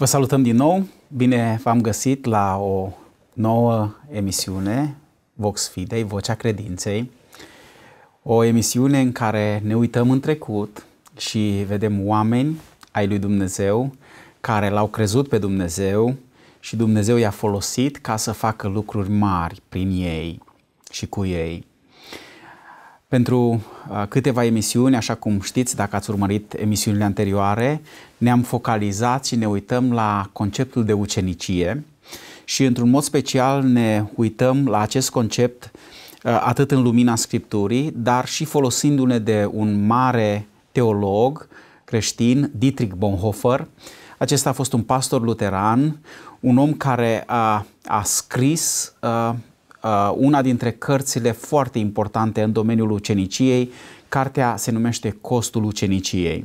Vă salutăm din nou, bine v-am găsit la o nouă emisiune, Vox Fidei, Vocea Credinței, o emisiune în care ne uităm în trecut și vedem oameni ai lui Dumnezeu care l-au crezut pe Dumnezeu și Dumnezeu i-a folosit ca să facă lucruri mari prin ei și cu ei pentru câteva emisiuni, așa cum știți, dacă ați urmărit emisiunile anterioare, ne-am focalizat și ne uităm la conceptul de ucenicie și, într-un mod special, ne uităm la acest concept atât în lumina Scripturii, dar și folosindu-ne de un mare teolog creștin, Dietrich Bonhoeffer. Acesta a fost un pastor luteran, un om care a, a scris uh, Uh, una dintre cărțile foarte importante în domeniul uceniciei. Cartea se numește Costul uceniciei.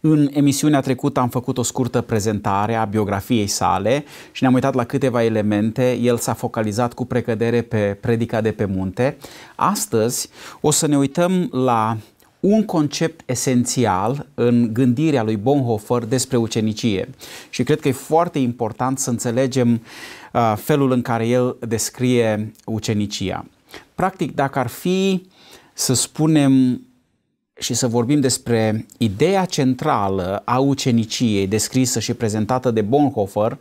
În emisiunea trecută am făcut o scurtă prezentare a biografiei sale și ne-am uitat la câteva elemente. El s-a focalizat cu precădere pe predica de pe munte. Astăzi o să ne uităm la un concept esențial în gândirea lui Bonhoeffer despre ucenicie. Și cred că e foarte important să înțelegem uh, felul în care el descrie ucenicia. Practic, dacă ar fi să spunem și să vorbim despre ideea centrală a uceniciei descrisă și prezentată de Bonhoeffer,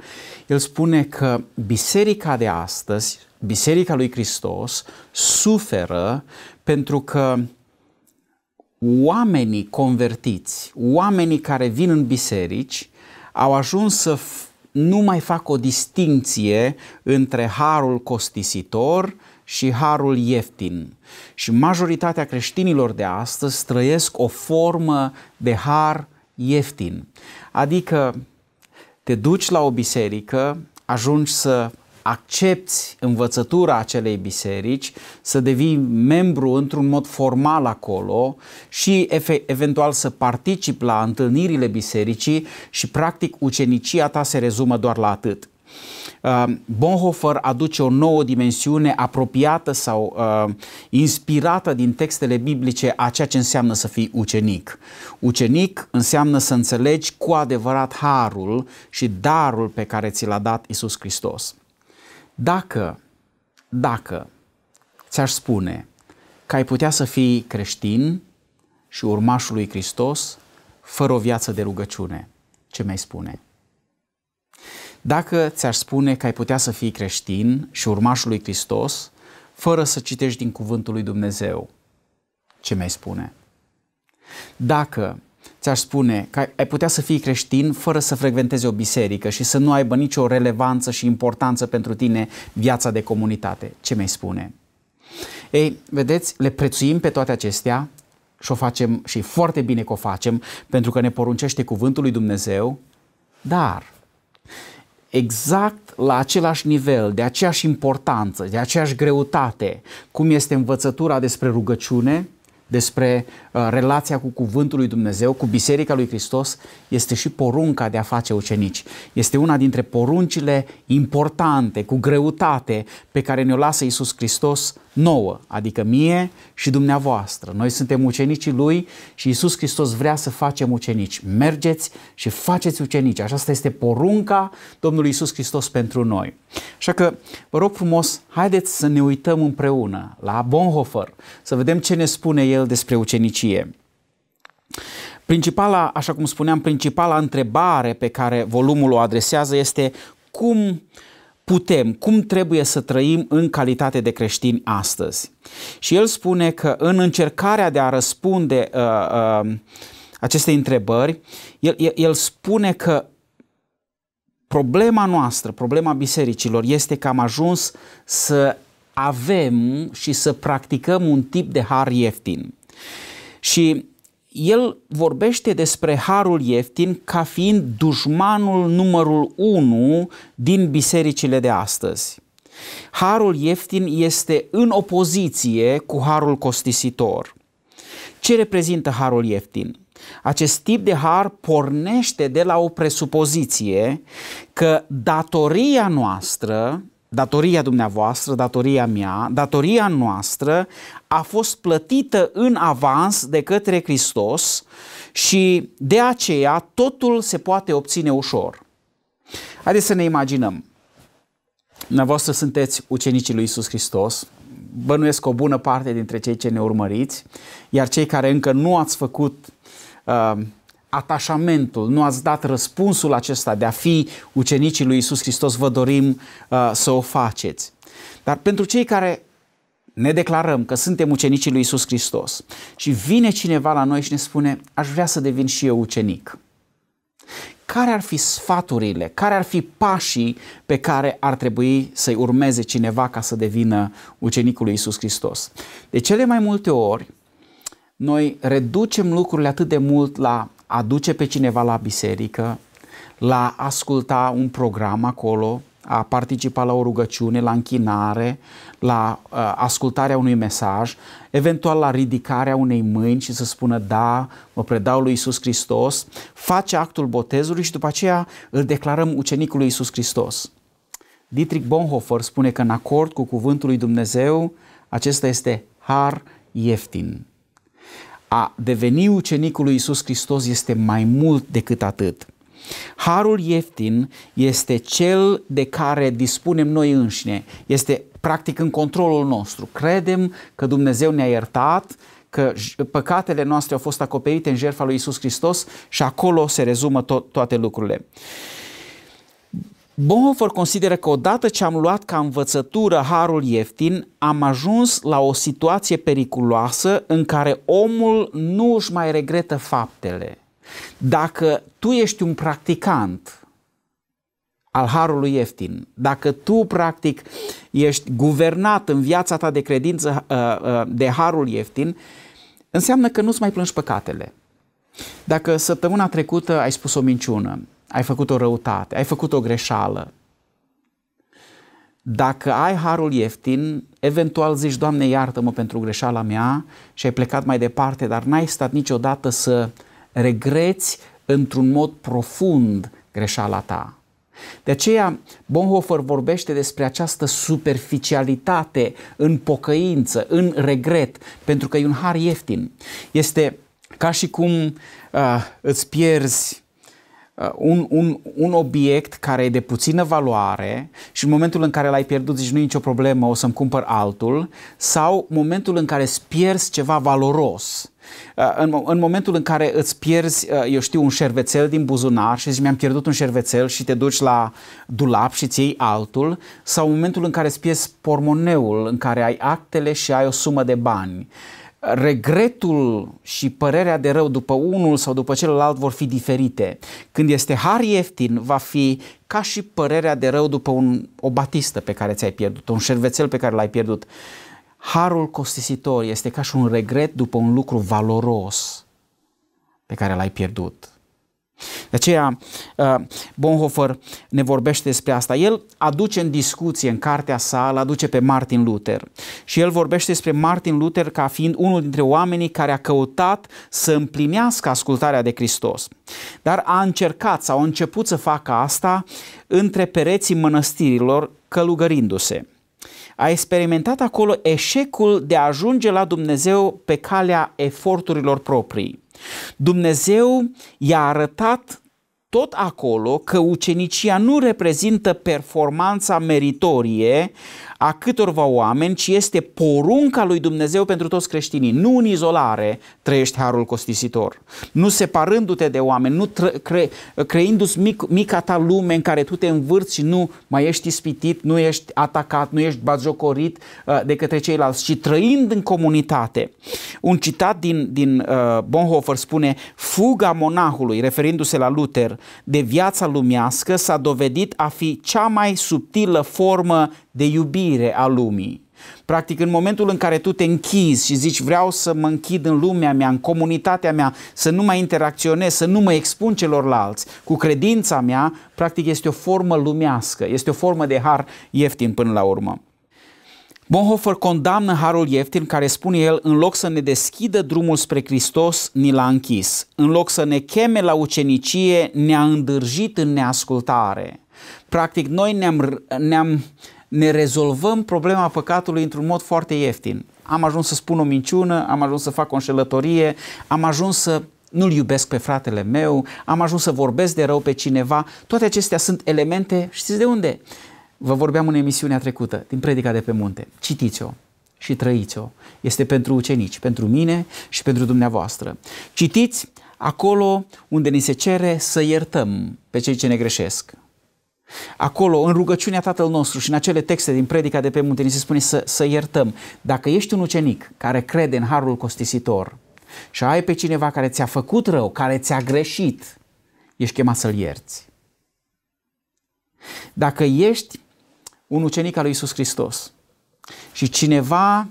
el spune că biserica de astăzi, biserica lui Hristos, suferă pentru că oamenii convertiți, oamenii care vin în biserici, au ajuns să nu mai fac o distinție între harul costisitor și harul ieftin. Și majoritatea creștinilor de astăzi trăiesc o formă de har ieftin. Adică te duci la o biserică, ajungi să accepti învățătura acelei biserici, să devii membru într-un mod formal acolo și eventual să participi la întâlnirile bisericii și practic ucenicia ta se rezumă doar la atât. Uh, Bonhoeffer aduce o nouă dimensiune apropiată sau uh, inspirată din textele biblice a ceea ce înseamnă să fii ucenic. Ucenic înseamnă să înțelegi cu adevărat harul și darul pe care ți l-a dat Isus Hristos. Dacă, dacă ți-aș spune că ai putea să fii creștin și urmașul lui Hristos fără o viață de rugăciune, ce mi-ai spune? Dacă ți-aș spune că ai putea să fii creștin și urmașul lui Hristos fără să citești din cuvântul lui Dumnezeu, ce mi-ai spune? Dacă ți-aș spune că ai putea să fii creștin fără să frecventezi o biserică și să nu aibă nicio relevanță și importanță pentru tine viața de comunitate. Ce mi-ai spune? Ei, vedeți, le prețuim pe toate acestea și o facem și foarte bine că o facem pentru că ne poruncește cuvântul lui Dumnezeu, dar exact la același nivel, de aceeași importanță, de aceeași greutate, cum este învățătura despre rugăciune, despre uh, relația cu Cuvântul lui Dumnezeu, cu Biserica lui Hristos, este și porunca de a face ucenici. Este una dintre poruncile importante, cu greutate, pe care ne-o lasă Isus Hristos nouă, adică mie și dumneavoastră. Noi suntem ucenicii Lui și Isus Hristos vrea să facem ucenici. Mergeți și faceți ucenici. Aceasta este porunca Domnului Isus Hristos pentru noi. Așa că vă rog frumos, haideți să ne uităm împreună la Bonhoeffer, să vedem ce ne spune el despre ucenicie. Principala, așa cum spuneam, principala întrebare pe care volumul o adresează este cum uh, putem, cum trebuie să trăim în calitate de creștini astăzi. Și el spune că în încercarea de a răspunde uh, uh, aceste întrebări, el, el, el spune că problema noastră, problema bisericilor este că am ajuns să avem și să practicăm un tip de har ieftin. Și el vorbește despre harul ieftin ca fiind dușmanul numărul unu din bisericile de astăzi. Harul ieftin este în opoziție cu harul costisitor. Ce reprezintă harul ieftin? Acest tip de har pornește de la o presupoziție că datoria noastră datoria dumneavoastră, datoria mea, datoria noastră a fost plătită în avans de către Hristos și de aceea totul se poate obține ușor. Haideți să ne imaginăm. Dumneavoastră sunteți ucenicii lui Isus Hristos, bănuiesc o bună parte dintre cei ce ne urmăriți, iar cei care încă nu ați făcut uh, atașamentul, nu ați dat răspunsul acesta de a fi ucenicii lui Isus Hristos, vă dorim uh, să o faceți. Dar pentru cei care ne declarăm că suntem ucenicii lui Isus Hristos și vine cineva la noi și ne spune, aș vrea să devin și eu ucenic. Care ar fi sfaturile, care ar fi pașii pe care ar trebui să-i urmeze cineva ca să devină ucenicul lui Isus Hristos? De cele mai multe ori, noi reducem lucrurile atât de mult la aduce pe cineva la biserică, la asculta un program acolo, a participa la o rugăciune, la închinare, la uh, ascultarea unui mesaj, eventual la ridicarea unei mâini și să spună da, mă predau lui Isus Hristos, face actul botezului și după aceea îl declarăm ucenicul lui Isus Hristos. Dietrich Bonhoeffer spune că în acord cu cuvântul lui Dumnezeu, acesta este har ieftin a deveni ucenicul lui Isus Hristos este mai mult decât atât. Harul ieftin este cel de care dispunem noi înșine, este practic în controlul nostru. Credem că Dumnezeu ne-a iertat, că păcatele noastre au fost acoperite în jertfa lui Isus Hristos și acolo se rezumă to- toate lucrurile. Bonhoeffer consideră că odată ce am luat ca învățătură harul ieftin, am ajuns la o situație periculoasă în care omul nu își mai regretă faptele. Dacă tu ești un practicant al harului ieftin, dacă tu practic ești guvernat în viața ta de credință uh, uh, de harul ieftin, înseamnă că nu-ți mai plângi păcatele. Dacă săptămâna trecută ai spus o minciună, ai făcut o răutate, ai făcut o greșeală. Dacă ai harul ieftin, eventual zici, Doamne, iartă-mă pentru greșeala mea și ai plecat mai departe, dar n-ai stat niciodată să regreți într-un mod profund greșeala ta. De aceea, Bonhoeffer vorbește despre această superficialitate în pocăință, în regret, pentru că e un har ieftin. Este ca și cum uh, îți pierzi Uh, un, un, un obiect care e de puțină valoare și în momentul în care l-ai pierdut zici nu e nicio problemă, o să-mi cumpăr altul, sau momentul în care îți pierzi ceva valoros. Uh, în, în momentul în care îți pierzi, uh, eu știu, un șervețel din buzunar și zici mi-am pierdut un șervețel și te duci la dulap și ți iei altul, sau în momentul în care îți pierzi pormoneul în care ai actele și ai o sumă de bani. Uh, regretul și părerea de rău după unul sau după celălalt vor fi diferite. Când este har ieftin, va fi ca și părerea de rău după un, o batistă pe care ți-ai pierdut, un șervețel pe care l-ai pierdut. Harul costisitor este ca și un regret după un lucru valoros pe care l-ai pierdut. De aceea uh, Bonhoeffer ne vorbește despre asta. El aduce în discuție în cartea sa, îl aduce pe Martin Luther și el vorbește despre Martin Luther ca fiind unul dintre oamenii care a căutat să împlinească ascultarea de Hristos. Dar a încercat sau a început să facă asta între pereții mănăstirilor călugărindu-se a experimentat acolo eșecul de a ajunge la Dumnezeu pe calea eforturilor proprii. Dumnezeu i-a arătat tot acolo că ucenicia nu reprezintă performanța meritorie a câtorva oameni, ci este porunca lui Dumnezeu pentru toți creștinii. Nu în izolare trăiești harul costisitor, nu separându-te de oameni, nu cre- creindu-ți mic, mica ta lume în care tu te învârți și nu mai ești ispitit, nu ești atacat, nu ești bazjocorit uh, de către ceilalți, ci trăind în comunitate. Un citat din, din uh, Bonhoeffer spune, fuga monahului, referindu-se la Luther, de viața lumească s-a dovedit a fi cea mai subtilă formă de iubire oprire a lumii. Practic, în momentul în care tu te închizi și zici vreau să mă închid în lumea mea, în comunitatea mea, să nu mai interacționez, să nu mă expun celorlalți, cu credința mea, practic este o formă lumească, este o formă de har ieftin până la urmă. Bonhoeffer condamnă harul ieftin care spune el, în loc să ne deschidă drumul spre Hristos, ni l-a închis. În loc să ne cheme la ucenicie, ne-a îndârjit în neascultare. Practic, noi ne-am, ne-am ne rezolvăm problema păcatului într-un mod foarte ieftin. Am ajuns să spun o minciună, am ajuns să fac o înșelătorie, am ajuns să nu-l iubesc pe fratele meu, am ajuns să vorbesc de rău pe cineva. Toate acestea sunt elemente, știți de unde? Vă vorbeam în emisiunea trecută, din Predica de pe Munte. Citiți-o și trăiți-o. Este pentru ucenici, pentru mine și pentru dumneavoastră. Citiți acolo unde ni se cere să iertăm pe cei ce ne greșesc. Acolo, în rugăciunea Tatăl nostru și în acele texte din predica de pe munte, ni se spune să, să iertăm. Dacă ești un ucenic care crede în harul costisitor și ai pe cineva care ți-a făcut rău, care ți-a greșit, ești chemat să-l ierți. Dacă ești un ucenic al lui Isus Hristos și cineva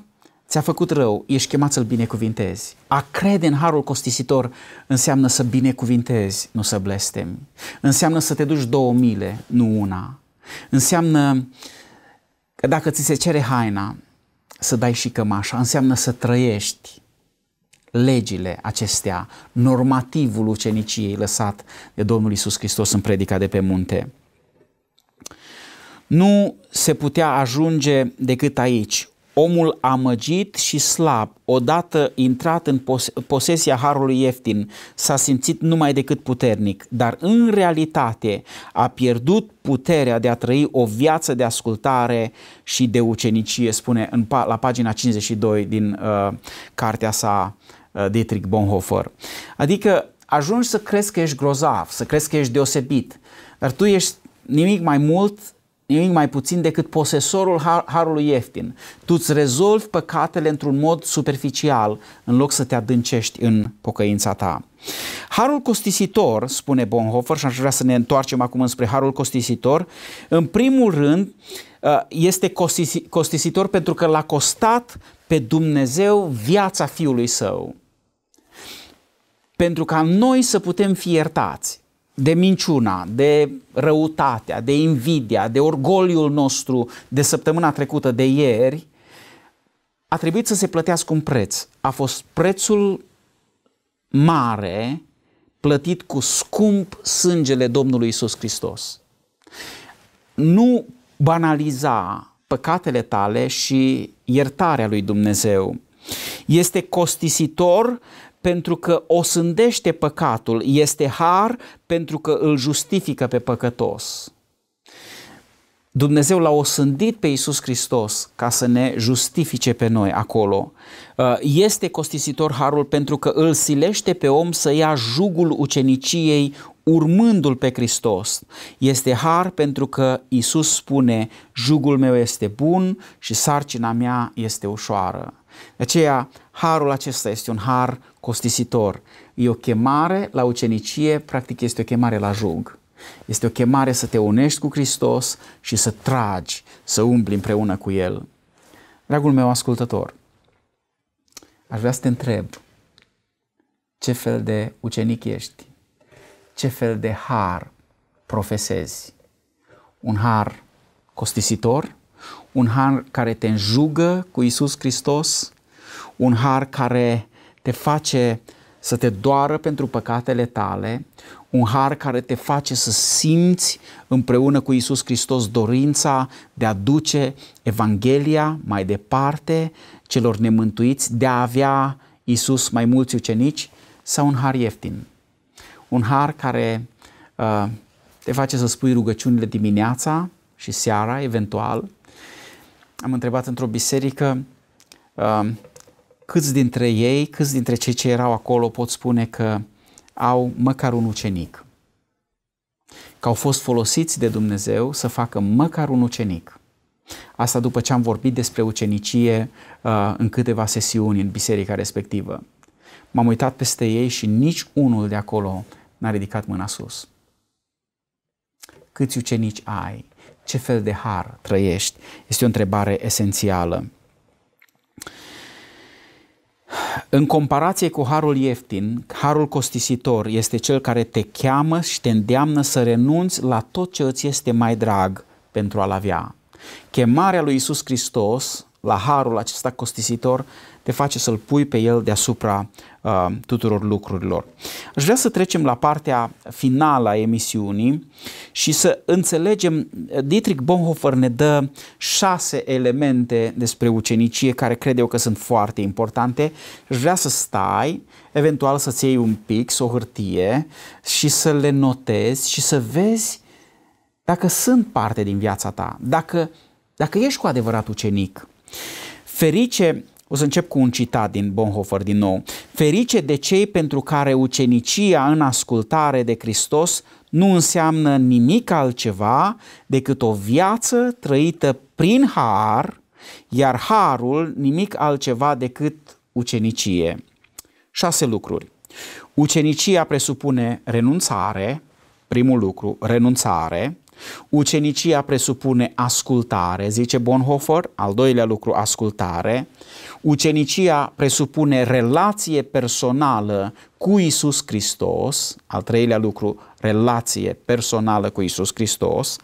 ți-a făcut rău, ești chemat să-l binecuvintezi. A crede în harul costisitor înseamnă să binecuvintezi, nu să blestemi. Înseamnă să te duci două mile, nu una. Înseamnă că dacă ți se cere haina, să dai și cămașa. Înseamnă să trăiești legile acestea, normativul uceniciei lăsat de Domnul Isus Hristos în predica de pe munte. Nu se putea ajunge decât aici, omul amăgit și slab, odată intrat în posesia harului ieftin, s-a simțit numai decât puternic, dar în realitate a pierdut puterea de a trăi o viață de ascultare și de ucenicie, spune în la pagina 52 din uh, cartea sa uh, Dietrich Bonhoeffer. Adică ajungi să crezi că ești grozav, să crezi că ești deosebit, dar tu ești nimic mai mult nimic mai puțin decât posesorul har- harului ieftin. Tu îți rezolvi păcatele într-un mod superficial, în loc să te adâncești în pocăința ta. Harul costisitor, spune Bonhoeffer, și aș vrea să ne întoarcem acum spre harul costisitor, în primul rând uh, este costisitor pentru că l-a costat pe Dumnezeu viața fiului său. Pentru ca noi să putem fi iertați de minciuna, de răutatea, de invidia, de orgoliul nostru de săptămâna trecută, de ieri, a trebuit să se plătească un preț. A fost prețul mare plătit cu scump sângele Domnului Isus Hristos. Nu banaliza păcatele tale și iertarea lui Dumnezeu este costisitor pentru că o sândește păcatul, este har pentru că îl justifică pe păcătos. Dumnezeu l-a osândit pe Iisus Hristos ca să ne justifice pe noi acolo. Uh, este costisitor harul pentru că îl silește pe om să ia jugul uceniciei urmându-l pe Hristos. Este har pentru că Iisus spune, jugul meu este bun și sarcina mea este ușoară. De aceea, harul acesta este un har costisitor. E o chemare la ucenicie, practic este o chemare la jug. Este o chemare să te unești cu Hristos și să tragi, să umbli împreună cu El. Dragul meu ascultător, aș vrea să te întreb ce fel de ucenic ești, ce fel de har profesezi. Un har costisitor un har care te înjugă cu Isus Hristos, un har care te face să te doară pentru păcatele tale, un har care te face să simți împreună cu Isus Hristos dorința de a duce Evanghelia mai departe celor nemântuiți, de a avea Isus mai mulți ucenici sau un har ieftin. Un har care uh, te face să spui rugăciunile dimineața și seara, eventual, am întrebat într-o biserică um, câți dintre ei, câți dintre cei ce erau acolo pot spune că au măcar un ucenic. Că au fost folosiți de Dumnezeu să facă măcar un ucenic. Asta după ce am vorbit despre ucenicie uh, în câteva sesiuni în biserica respectivă. M-am uitat peste ei și nici unul de acolo n-a ridicat mâna sus. Câți ucenici ai? ce fel de har trăiești? Este o întrebare esențială. În comparație cu harul ieftin, harul costisitor este cel care te cheamă și te îndeamnă să renunți la tot ce îți este mai drag pentru a-l avea. Chemarea lui Isus Hristos la harul acesta costisitor te face să-l pui pe el deasupra uh, tuturor lucrurilor. Aș vrea să trecem la partea finală a emisiunii și să înțelegem, Dietrich Bonhoeffer ne dă șase elemente despre ucenicie care cred eu că sunt foarte importante. Aș vrea să stai, eventual să-ți iei un pix, o hârtie și să le notezi și să vezi dacă sunt parte din viața ta, dacă, dacă ești cu adevărat ucenic. Ferice, o să încep cu un citat din Bonhoeffer din nou. Ferice de cei pentru care ucenicia în ascultare de Hristos nu înseamnă nimic altceva decât o viață trăită prin har, iar harul nimic altceva decât ucenicie. Șase lucruri. Ucenicia presupune renunțare, primul lucru, renunțare. Ucenicia presupune ascultare, zice Bonhoeffer, al doilea lucru, ascultare. Ucenicia presupune relație personală cu Isus Hristos, al treilea lucru, relație personală cu Isus Hristos.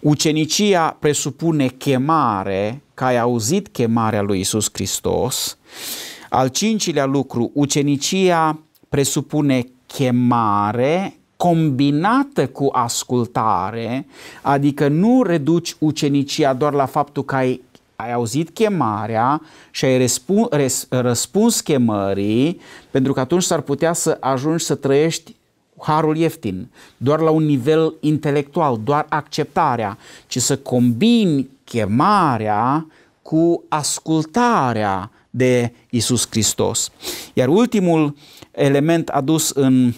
Ucenicia presupune chemare, că ai auzit chemarea lui Isus Hristos. Al cincilea lucru, ucenicia presupune chemare combinată cu ascultare, adică nu reduci ucenicia doar la faptul că ai, ai auzit chemarea și ai răspuns, res, răspuns chemării, pentru că atunci s-ar putea să ajungi să trăiești harul ieftin, doar la un nivel intelectual, doar acceptarea, ci să combini chemarea cu ascultarea de Isus Hristos. Iar ultimul element adus în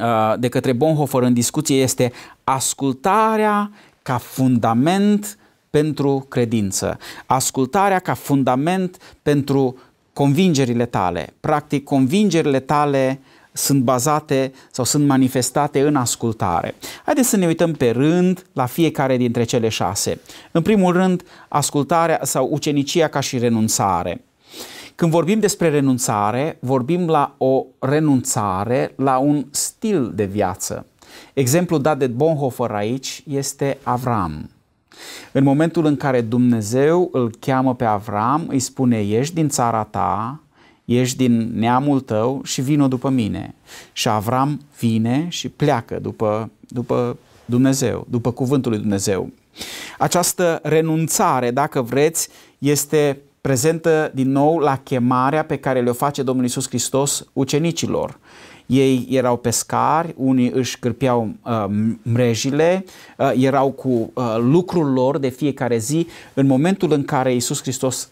Uh, de către Bonhoeffer în discuție este ascultarea ca fundament pentru credință, ascultarea ca fundament pentru convingerile tale. Practic, convingerile tale sunt bazate sau sunt manifestate în ascultare. Haideți să ne uităm pe rând la fiecare dintre cele șase. În primul rând, ascultarea sau ucenicia ca și renunțare. Când vorbim despre renunțare, vorbim la o renunțare la un stil de viață. Exemplul dat de Bonhoeffer aici este Avram. În momentul în care Dumnezeu îl cheamă pe Avram, îi spune, ieși din țara ta, ieși din neamul tău și vină după mine. Și Avram vine și pleacă după, după Dumnezeu, după cuvântul lui Dumnezeu. Această renunțare, dacă vreți, este prezentă din nou la chemarea pe care le-o face Domnul Isus Hristos ucenicilor. Ei erau pescari, unii își cârpeau uh, mrejile, uh, erau cu uh, lucrul lor de fiecare zi. În momentul în care Isus Hristos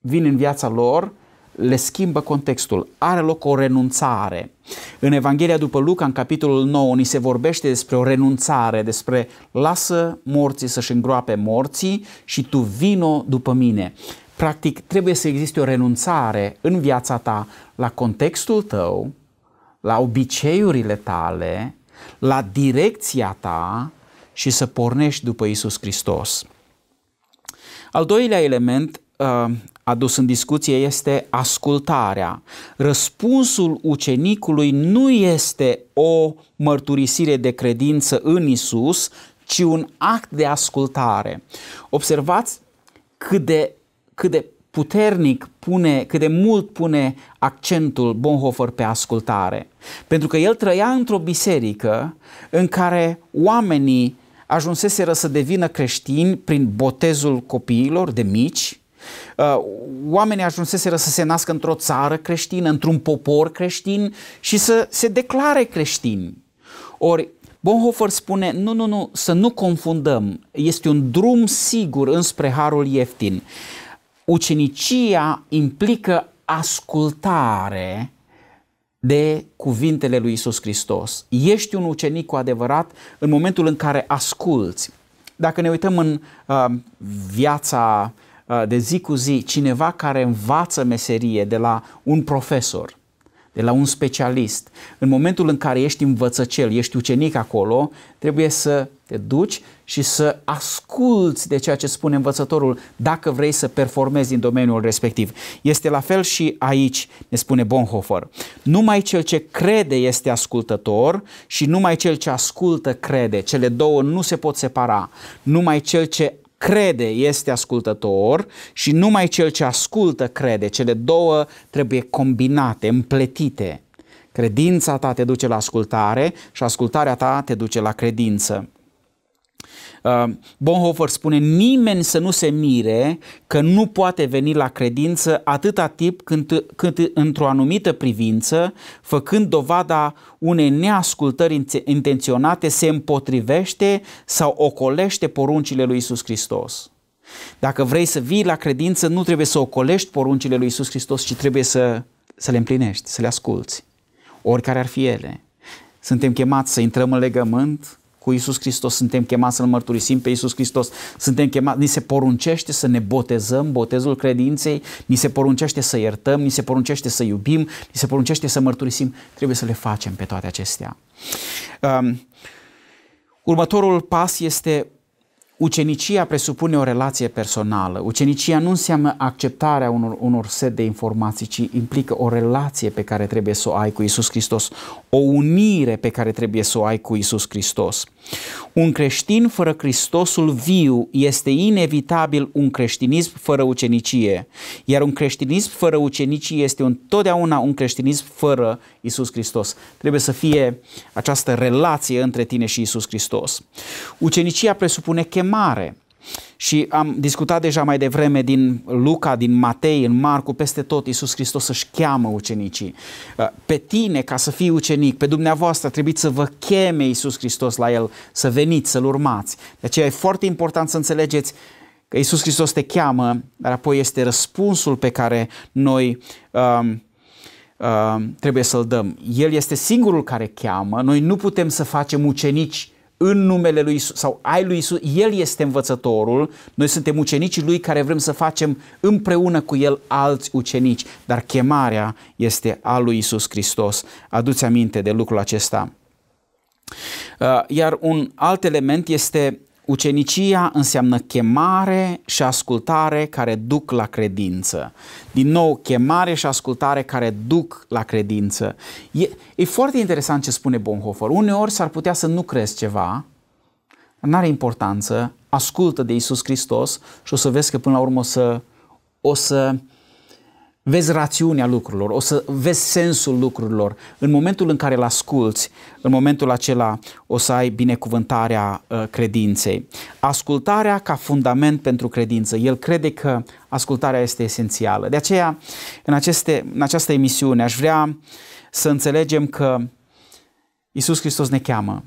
vine în viața lor, le schimbă contextul, are loc o renunțare. În Evanghelia după Luca, în capitolul 9, ni se vorbește despre o renunțare, despre lasă morții să-și îngroape morții și tu vino după mine. Practic, trebuie să existe o renunțare în viața ta la contextul tău, la obiceiurile tale, la direcția ta și să pornești după Isus Hristos. Al doilea element uh, adus în discuție este ascultarea. Răspunsul ucenicului nu este o mărturisire de credință în Isus, ci un act de ascultare. Observați cât de cât de puternic pune, cât de mult pune accentul Bonhoeffer pe ascultare. Pentru că el trăia într-o biserică în care oamenii ajunseseră să devină creștini prin botezul copiilor de mici, uh, oamenii ajunseseră să se nască într-o țară creștină, într-un popor creștin și să se declare creștini. Ori Bonhoeffer spune, nu, nu, nu, să nu confundăm, este un drum sigur înspre harul ieftin ucenicia implică ascultare de cuvintele lui Isus Hristos. Ești un ucenic cu adevărat în momentul în care asculți. Dacă ne uităm în uh, viața uh, de zi cu zi, cineva care învață meserie de la un profesor, de la un specialist, în momentul în care ești învățăcel, ești ucenic acolo, trebuie să te duci și să asculți de ceea ce spune învățătorul dacă vrei să performezi în domeniul respectiv. Este la fel și aici, ne spune Bonhoeffer. Numai cel ce crede este ascultător și numai cel ce ascultă crede. Cele două nu se pot separa. Numai cel ce crede este ascultător și numai cel ce ascultă crede. Cele două trebuie combinate, împletite. Credința ta te duce la ascultare și ascultarea ta te duce la credință. Uh, Bonhoeffer spune nimeni să nu se mire că nu poate veni la credință atâta timp cât, cât într-o anumită privință, făcând dovada unei neascultări intenționate, se împotrivește sau ocolește poruncile lui Isus Hristos. Dacă vrei să vii la credință, nu trebuie să ocolești poruncile lui Isus Hristos, ci trebuie să, să le împlinești, să le asculți, oricare ar fi ele. Suntem chemați să intrăm în legământ, cu Isus Hristos, suntem chemați să-L mărturisim pe Isus Hristos, suntem chemați, ni se poruncește să ne botezăm, botezul credinței, ni se poruncește să iertăm, ni se poruncește să iubim, ni se poruncește să mărturisim, trebuie să le facem pe toate acestea. Um, următorul pas este Ucenicia presupune o relație personală. Ucenicia nu înseamnă acceptarea unor, unor set de informații, ci implică o relație pe care trebuie să o ai cu Isus Hristos, o unire pe care trebuie să o ai cu Isus Hristos. Un creștin fără Hristosul viu este inevitabil un creștinism fără ucenicie, iar un creștinism fără ucenicie este întotdeauna un creștinism fără Isus Hristos. Trebuie să fie această relație între tine și Isus Hristos. Ucenicia presupune chemare, și am discutat deja mai devreme din Luca, din Matei, în Marcu, peste tot Iisus Hristos își cheamă ucenicii. Uh, pe tine, ca să fii ucenic, pe dumneavoastră, trebuie să vă cheme Iisus Hristos la El, să veniți, să-L urmați. De aceea e foarte important să înțelegeți că Iisus Hristos te cheamă, dar apoi este răspunsul pe care noi um, uh, trebuie să-l dăm. El este singurul care cheamă, noi nu putem să facem ucenici în numele lui Isus sau ai lui Isus, El este învățătorul, noi suntem ucenicii lui care vrem să facem împreună cu El alți ucenici, dar chemarea este a lui Isus Hristos. Aduți aminte de lucrul acesta. Uh, iar un alt element este Ucenicia înseamnă chemare și ascultare care duc la credință. Din nou, chemare și ascultare care duc la credință. E, e foarte interesant ce spune Bonhoeffer. Uneori s-ar putea să nu crezi ceva, nu are importanță, ascultă de Isus Hristos și o să vezi că până la urmă o să, o să vezi rațiunea lucrurilor, o să vezi sensul lucrurilor. În momentul în care îl asculți, în momentul acela o să ai binecuvântarea uh, credinței. Ascultarea ca fundament pentru credință. El crede că ascultarea este esențială. De aceea, în, aceste, în această emisiune, aș vrea să înțelegem că Isus Hristos ne cheamă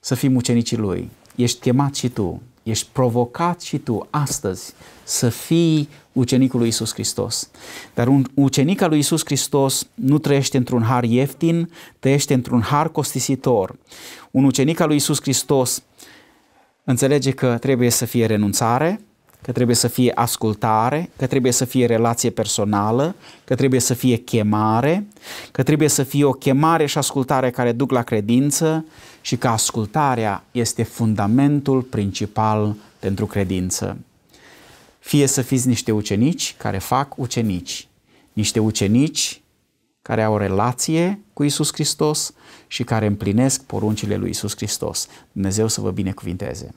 să fim ucenicii Lui. Ești chemat și tu, ești provocat și tu astăzi să fii ucenicul lui Isus Hristos. Dar un ucenic al lui Isus Hristos nu trăiește într-un har ieftin, trăiește într-un har costisitor. Un ucenic al lui Isus Hristos înțelege că trebuie să fie renunțare, că trebuie să fie ascultare, că trebuie să fie relație personală, că trebuie să fie chemare, că trebuie să fie o chemare și ascultare care duc la credință și că ascultarea este fundamentul principal pentru credință fie să fiți niște ucenici care fac ucenici, niște ucenici care au relație cu Isus Hristos și care împlinesc poruncile lui Isus Hristos. Dumnezeu să vă binecuvinteze!